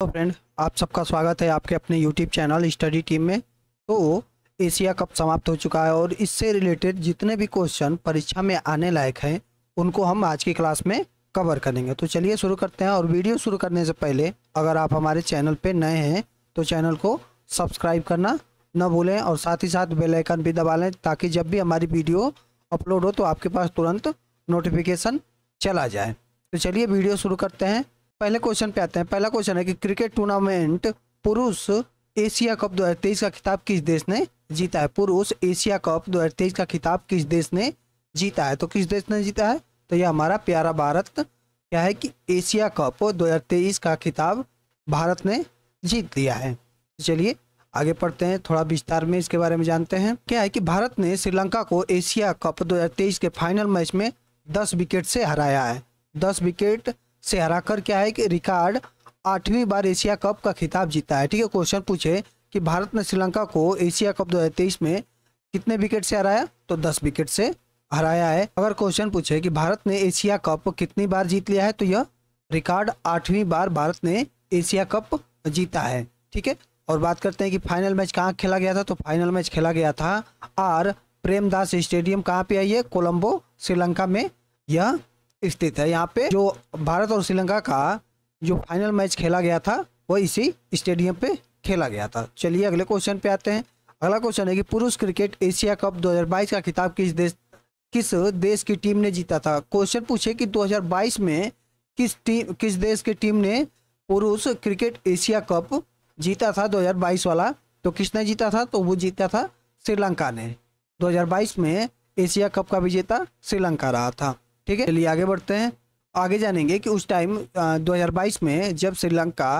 तो फ्रेंड आप सबका स्वागत है आपके अपने यूट्यूब चैनल स्टडी टीम में तो एशिया कप समाप्त हो चुका है और इससे रिलेटेड जितने भी क्वेश्चन परीक्षा में आने लायक हैं उनको हम आज की क्लास में कवर करेंगे तो चलिए शुरू करते हैं और वीडियो शुरू करने से पहले अगर आप हमारे चैनल पर नए हैं तो चैनल को सब्सक्राइब करना न भूलें और साथ ही साथ बेलाइकन भी दबा लें ताकि जब भी हमारी वीडियो अपलोड हो तो आपके पास तुरंत नोटिफिकेशन चला जाए तो चलिए वीडियो शुरू करते हैं पहले क्वेश्चन पे आते हैं पहला क्वेश्चन है कि क्रिकेट टूर्नामेंट पुरुष एशिया कप 2023 का खिताब किस देश ने जीता है पुरुष एशिया कप 2023 का खिताब किस देश ने जीता है तो किस देश ने जीता है तो यह हमारा प्यारा भारत क्या है कि एशिया कप 2023 का खिताब भारत ने जीत लिया है चलिए आगे पढ़ते हैं थोड़ा विस्तार में इसके बारे में जानते हैं क्या है कि भारत ने श्रीलंका को एशिया कप दो के फाइनल मैच में दस विकेट से हराया है दस विकेट से हराकर क्या है कि रिकॉर्ड आठवीं बार एशिया कप का खिताब जीता है ठीक है क्वेश्चन पूछे कि भारत ने श्रीलंका को एशिया कप 2023 में कितने विकेट से हराया तो 10 विकेट से हराया है अगर क्वेश्चन पूछे कि भारत ने एशिया कप कितनी बार जीत लिया है तो यह रिकॉर्ड आठवीं बार भारत ने एशिया कप जीता है ठीक है और बात करते हैं कि फाइनल मैच कहाँ खेला गया था तो फाइनल मैच खेला गया था आर प्रेमदास स्टेडियम कहाँ पे आई है कोलंबो श्रीलंका में यह स्थित है यहाँ पे जो भारत और श्रीलंका का जो फाइनल मैच खेला गया था वो इसी स्टेडियम पे खेला गया था चलिए अगले क्वेश्चन पे आते हैं अगला क्वेश्चन है कि पुरुष क्रिकेट एशिया कप 2022 का खिताब किस देश किस देश की टीम ने जीता था क्वेश्चन पूछे कि 2022 में किस टीम किस देश की टीम ने पुरुष क्रिकेट एशिया कप जीता था 2022 वाला तो किसने जीता था तो वो जीता था श्रीलंका ने 2022 में एशिया कप का विजेता श्रीलंका रहा था ठीक है चलिए आगे बढ़ते हैं आगे जानेंगे कि उस टाइम 2022 में जब श्रीलंका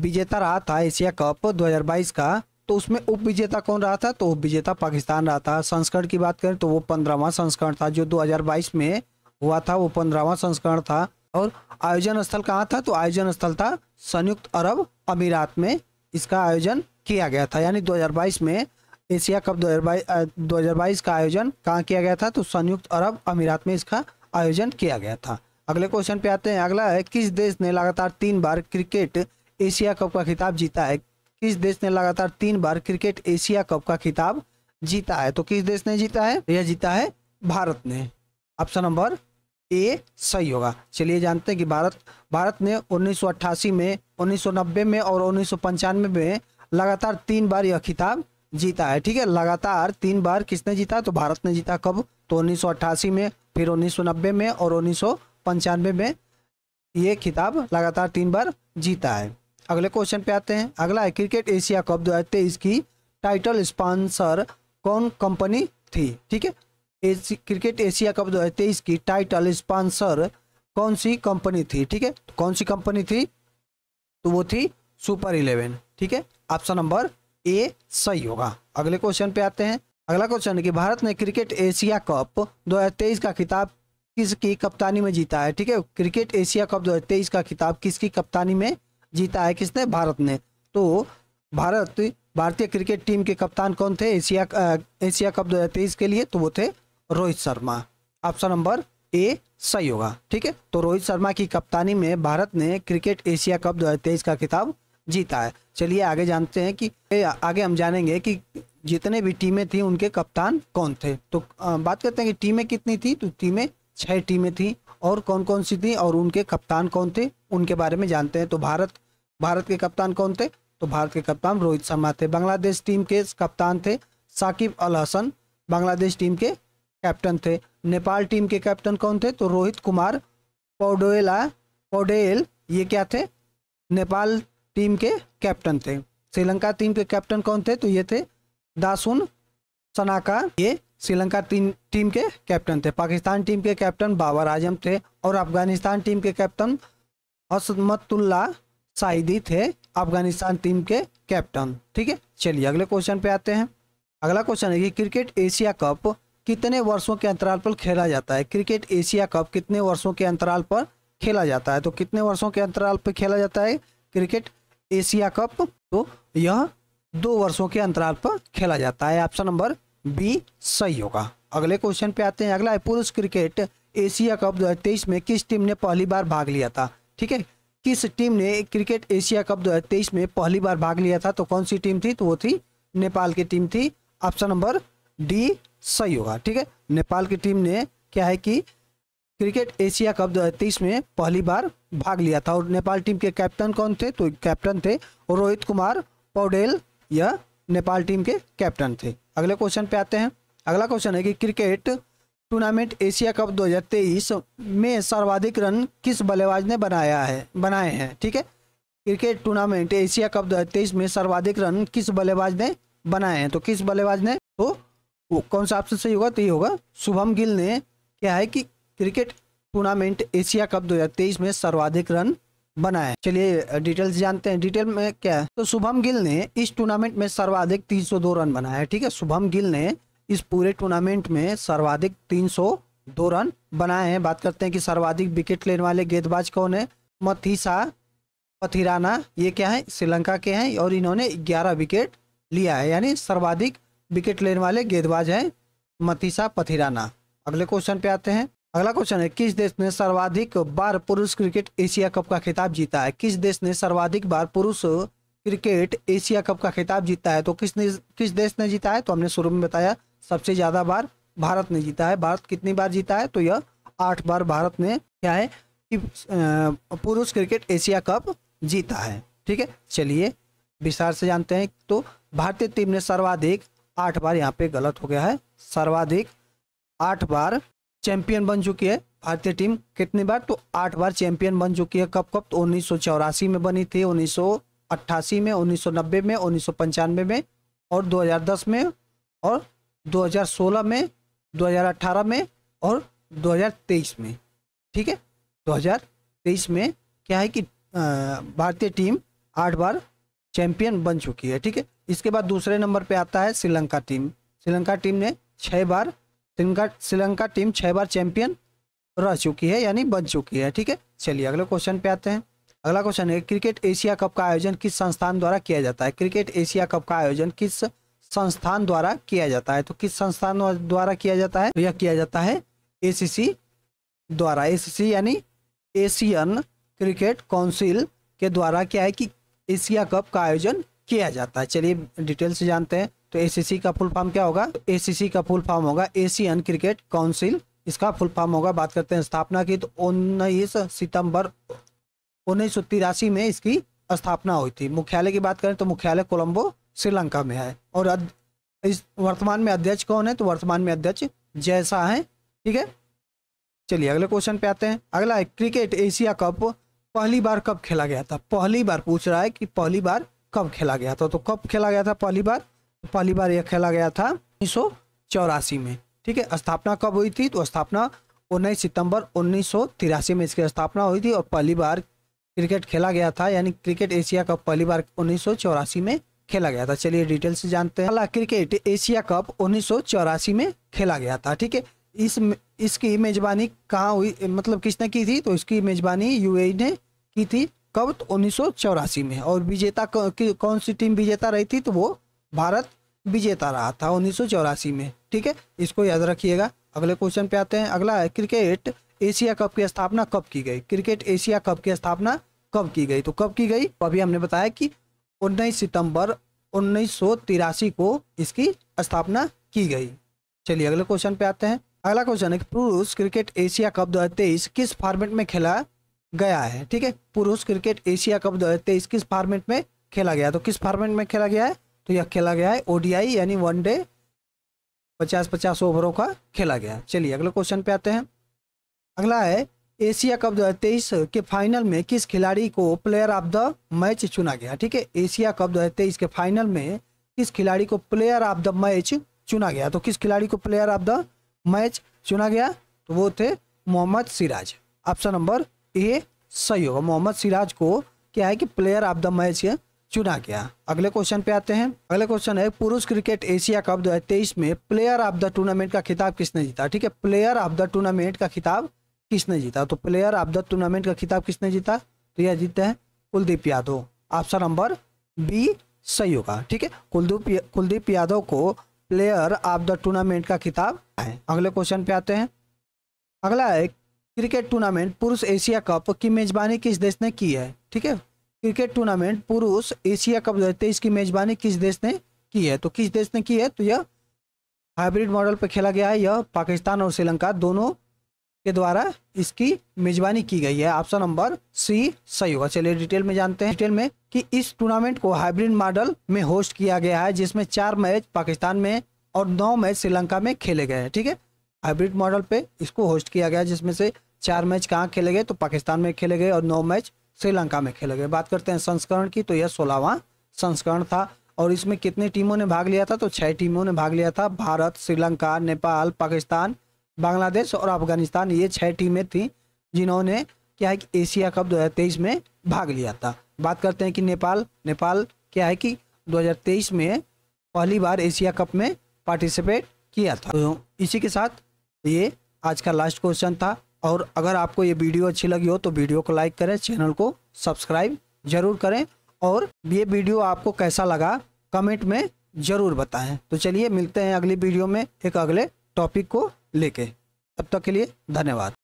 विजेता रहा था एशिया कप 2022 का तो उसमें उप विजेता कौन रहा था तो उप विजेता पाकिस्तान रहा था संस्करण की बात करें तो वो पंद्रहवा संस्करण था जो 2022 में हुआ था वो पंद्रहवां संस्करण था और आयोजन स्थल कहाँ था तो आयोजन स्थल था संयुक्त अरब अमीरात में इसका आयोजन किया गया था यानी दो में एशिया कप 2022 का आयोजन कहाँ किया गया था तो संयुक्त अरब अमीरात में इसका आयोजन किया गया था अगले क्वेश्चन पे आते हैं अगला है किस देश ने लगातार तीन बार क्रिकेट एशिया कप का खिताब जीता है किस देश ने लगातार तीन बार क्रिकेट एशिया कप का खिताब जीता है तो किस देश ने जीता है यह जीता है भारत ने ऑप्शन नंबर ए सही होगा चलिए जानते हैं कि भारत भारत ने 1988 में 1990 में और उन्नीस में लगातार तीन बार यह खिताब जीता है ठीक है लगातार तीन बार किसने जीता तो भारत ने जीता कब तो उन्नीस में फिर उन्नीस में और उन्नीस में ये खिताब लगातार तीन बार जीता है अगले क्वेश्चन पे आते हैं अगला है क्रिकेट एशिया कप दो की टाइटल स्पॉन्सर कौन कंपनी थी ठीक है एसी, क्रिकेट एशिया कप दो की टाइटल स्पॉन्सर कौन सी कंपनी थी ठीक है तो कौन सी कंपनी थी तो वो थी सुपर इलेवन ठीक है ऑप्शन नंबर ए सही होगा अगले क्वेश्चन पे आते हैं अगला क्वेश्चन है कि भारत ने क्रिकेट एशिया कप 2023 का खिताब किसकी कप्तानी में जीता है ठीक है क्रिकेट एशिया कप 2023 का खिताब किसकी कप्तानी में जीता है किसने भारत ने तो भारत भारतीय क्रिकेट टीम के कप्तान कौन थे एशिया एशिया कप दो के लिए तो वो थे Rohit Sharma option number A सही होगा ठीक है तो रोहित शर्मा की कप्तानी में भारत ने क्रिकेट एशिया कप 2023 का खिताब जीता है चलिए आगे जानते हैं कि आगे हम जानेंगे कि जितने भी टीमें थी उनके कप्तान कौन थे तो बात करते हैं कि टीमें कितनी थी तो टीमें छह टीमें थी और कौन कौन सी थी और उनके कप्तान कौन थे उनके बारे में जानते हैं तो भारत भारत के कप्तान कौन थे तो भारत के कप्तान रोहित शर्मा थे बांग्लादेश टीम के कप्तान थे साकिब अल हसन बांग्लादेश टीम के कैप्टन थे नेपाल टीम के कैप्टन कौन थे तो रोहित कुमार पौडेला पौडेल ये क्या थे नेपाल टीम के कैप्टन थे श्रीलंका टीम के कैप्टन कौन थे तो ये थे दासुन सनाका ये श्रीलंका टीम टीम के कैप्टन थे पाकिस्तान टीम के कैप्टन बाबर आजम थे और अफगानिस्तान टीम के कैप्टन असमतुल्ला साइदी थे अफगानिस्तान टीम के कैप्टन ठीक है चलिए अगले क्वेश्चन पे आते हैं अगला क्वेश्चन है कि क्रिकेट एशिया कप कितने वर्षों के अंतराल पर खेला जाता है क्रिकेट एशिया कप कितने वर्षों के अंतराल पर खेला जाता है तो कितने वर्षों के अंतराल पर खेला जाता है क्रिकेट एशिया कप तो यह दो वर्षों के अंतराल पर खेला जाता है ऑप्शन नंबर बी सही होगा अगले क्वेश्चन पे आते हैं अगला है पुरुष क्रिकेट एशिया कप 2023 में किस टीम ने पहली बार भाग लिया था ठीक है किस टीम ने क्रिकेट एशिया कप 2023 में पहली बार भाग लिया था तो कौन सी टीम थी तो वो थी नेपाल की टीम थी ऑप्शन नंबर डी सही होगा ठीक है नेपाल की टीम ने क्या है कि क्रिकेट एशिया कप दो में पहली बार भाग लिया था और नेपाल टीम के कैप्टन कौन थे तो कैप्टन थे रोहित कुमार पौडेल यह नेपाल टीम के कैप्टन थे अगले क्वेश्चन पे आते हैं अगला क्वेश्चन है कि क्रिकेट टूर्नामेंट एशिया कप 2023 में सर्वाधिक रन किस बल्लेबाज ने बनाया है बनाए हैं ठीक है क्रिकेट टूर्नामेंट एशिया कप 2023 में सर्वाधिक रन किस बल्लेबाज ने बनाए हैं तो किस बल्लेबाज ने तो कौन सा ऑप्शन सही होगा तो ये होगा शुभम गिल ने क्या है कि क्रिकेट टूर्नामेंट एशिया कप 2023 में सर्वाधिक रन बनाए चलिए डिटेल्स जानते हैं डिटेल में क्या है तो शुभम गिल ने इस टूर्नामेंट में सर्वाधिक 302 रन बनाए है ठीक है शुभम गिल ने इस पूरे टूर्नामेंट में सर्वाधिक 302 रन बनाए हैं बात करते हैं कि सर्वाधिक विकेट लेने वाले गेंदबाज कौन है मथीसा पथिराना ये क्या है श्रीलंका के हैं और इन्होंने ग्यारह विकेट लिया है यानी सर्वाधिक विकेट लेने वाले गेंदबाज हैं मथीसा पथिराना अगले क्वेश्चन पे आते हैं अगला क्वेश्चन है किस देश ने सर्वाधिक बार पुरुष क्रिकेट एशिया कप का खिताब जीता है किस देश ने सर्वाधिक बार पुरुष क्रिकेट एशिया कप का खिताब जीता है तो किस ने किस देश ने जीता है तो हमने शुरू में बताया सबसे ज़्यादा बार भारत ने जीता है भारत कितनी बार जीता है तो यह आठ बार भारत ने क्या है कि पुरुष क्रिकेट एशिया कप जीता है ठीक है चलिए विस्तार से जानते हैं तो भारतीय टीम ने सर्वाधिक आठ बार यहाँ पे गलत हो गया है सर्वाधिक आठ बार चैंपियन बन चुकी है भारतीय टीम कितनी बार तो आठ बार चैंपियन बन चुकी है कब कब तो उन्नीस में बनी थी उन्नीस में नब्बे में उन्नीस में और 2010 में और 2016 में 2018 में और 2023 में ठीक है 2023 में क्या है कि भारतीय टीम आठ बार चैंपियन बन चुकी है ठीक है इसके बाद दूसरे नंबर पे आता है श्रीलंका टीम श्रीलंका टीम ने छः बार श्रीलंका श्रीलंका टीम छह बार चैंपियन रह चुकी है यानी बन चुकी है ठीक है चलिए अगले क्वेश्चन पे आते हैं अगला क्वेश्चन है क्रिकेट एशिया कप का आयोजन किस संस्थान द्वारा किया जाता है क्रिकेट एशिया कप का आयोजन किस संस्थान द्वारा किया जाता है तो किस संस्थान द्वारा किया जाता है यह किया जाता है एसीसी द्वारा एसीसी यानी एशियन क्रिकेट काउंसिल के द्वारा क्या है कि एशिया कप का आयोजन किया जाता है चलिए डिटेल से जानते हैं तो एसीसी का फुल फॉर्म क्या होगा एसीसी का फुल फॉर्म होगा एशियन क्रिकेट काउंसिल इसका फुल फॉर्म होगा बात करते हैं स्थापना की तो उन्नीस सितंबर उन्नीस में इसकी स्थापना हुई थी मुख्यालय की बात करें तो मुख्यालय कोलंबो श्रीलंका में है और इस वर्तमान में अध्यक्ष कौन है तो वर्तमान में अध्यक्ष जैसा है ठीक है चलिए अगले क्वेश्चन पे आते हैं अगला है क्रिकेट एशिया कप पहली बार कब खेला गया था पहली बार पूछ रहा है कि पहली बार कब खेला गया था तो कब खेला गया था पहली बार पहली बार यह खेला गया था उन्नीस में ठीक है स्थापना कब हुई थी तो स्थापना उन्नीस सितंबर उन्नीस में इसकी स्थापना हुई थी और पहली बार क्रिकेट खेला गया था यानी क्रिकेट एशिया कप पहली बार उन्नीस में खेला गया था चलिए डिटेल से जानते हैं क्रिकेट एशिया कप उन्नीस में खेला गया था ठीक है इस इसकी मेजबानी कहाँ हुई मतलब किसने की थी तो इसकी मेजबानी यूएई ने की थी कब तो उन्नीस में और विजेता कौन सी टीम विजेता रही थी तो वो भारत विजेता रहा था उन्नीस में ठीक है इसको याद रखिएगा अगले क्वेश्चन पे आते हैं अगला है क्रिकेट एशिया कप की स्थापना कब की गई क्रिकेट एशिया कप की स्थापना कब की गई तो कब की गई तो अभी हमने बताया कि 19 सितंबर उन्नीस को इसकी स्थापना की गई चलिए अगले क्वेश्चन पे आते हैं अगला क्वेश्चन है पुरुष क्रिकेट एशिया कप दो किस फॉर्मेट में खेला गया है ठीक है पुरुष क्रिकेट एशिया कप दो किस फॉर्मेट में खेला गया तो किस फॉर्मेट में खेला गया है तो यह खेला गया है ओडीआई यानी वन डे पचास पचास ओवरों का खेला गया चलिए अगले क्वेश्चन पे आते हैं अगला है एशिया कप 2023 के फाइनल में किस खिलाड़ी को प्लेयर ऑफ द मैच चुना गया ठीक है एशिया कप 2023 के फाइनल में किस खिलाड़ी को प्लेयर ऑफ द मैच चुना गया तो किस खिलाड़ी को प्लेयर ऑफ द मैच चुना गया तो वो थे Mohammed Siraj option number A सही होगा मोहम्मद सिराज को क्या है कि प्लेयर ऑफ द मैच चुना गया अगले क्वेश्चन पे आते हैं अगला क्वेश्चन है पुरुष क्रिकेट एशिया कप 2023 में प्लेयर ऑफ द टूर्नामेंट का खिताब किसने जीता ठीक है प्लेयर ऑफ द टूर्नामेंट का खिताब किसने जीता तो प्लेयर ऑफ द टूर्नामेंट का खिताब किसने जीता तो यह जीते हैं Kuldeep Yadav option number B सही होगा ठीक है कुलदीप कुलदीप यादव को प्लेयर ऑफ द टूर्नामेंट का खिताब है अगले क्वेश्चन पे आते हैं अगला है क्रिकेट टूर्नामेंट पुरुष एशिया कप की मेजबानी किस देश ने की है ठीक है क्रिकेट टूर्नामेंट पुरुष एशिया कप दो की मेजबानी किस देश ने की है तो किस देश ने की है तो यह हाइब्रिड मॉडल पर खेला गया है यह पाकिस्तान और श्रीलंका दोनों के द्वारा इसकी मेजबानी की गई है ऑप्शन नंबर सी सही होगा अच्छा, चलिए डिटेल में जानते हैं डिटेल में कि इस टूर्नामेंट को हाइब्रिड मॉडल में होस्ट किया गया है जिसमें चार मैच पाकिस्तान में और नौ मैच श्रीलंका में खेले गए हैं ठीक है हाइब्रिड मॉडल पे इसको होस्ट किया गया जिसमें से चार मैच कहाँ खेले गए तो पाकिस्तान में खेले गए और नौ मैच श्रीलंका में खेले गए बात करते हैं संस्करण की तो यह सोलहवां संस्करण था और इसमें कितने टीमों ने भाग लिया था तो छह टीमों ने भाग लिया था भारत श्रीलंका नेपाल पाकिस्तान बांग्लादेश और अफगानिस्तान ये छह टीमें थी जिन्होंने क्या है कि एशिया कप 2023 में भाग लिया था बात करते हैं कि नेपाल नेपाल क्या है कि 2023 में पहली बार एशिया कप में पार्टिसिपेट किया था तो इसी के साथ ये आज का लास्ट क्वेश्चन था और अगर आपको ये वीडियो अच्छी लगी हो तो वीडियो को लाइक करें चैनल को सब्सक्राइब जरूर करें और ये वीडियो आपको कैसा लगा कमेंट में ज़रूर बताएं तो चलिए मिलते हैं अगली वीडियो में एक अगले टॉपिक को लेके तब तक के लिए धन्यवाद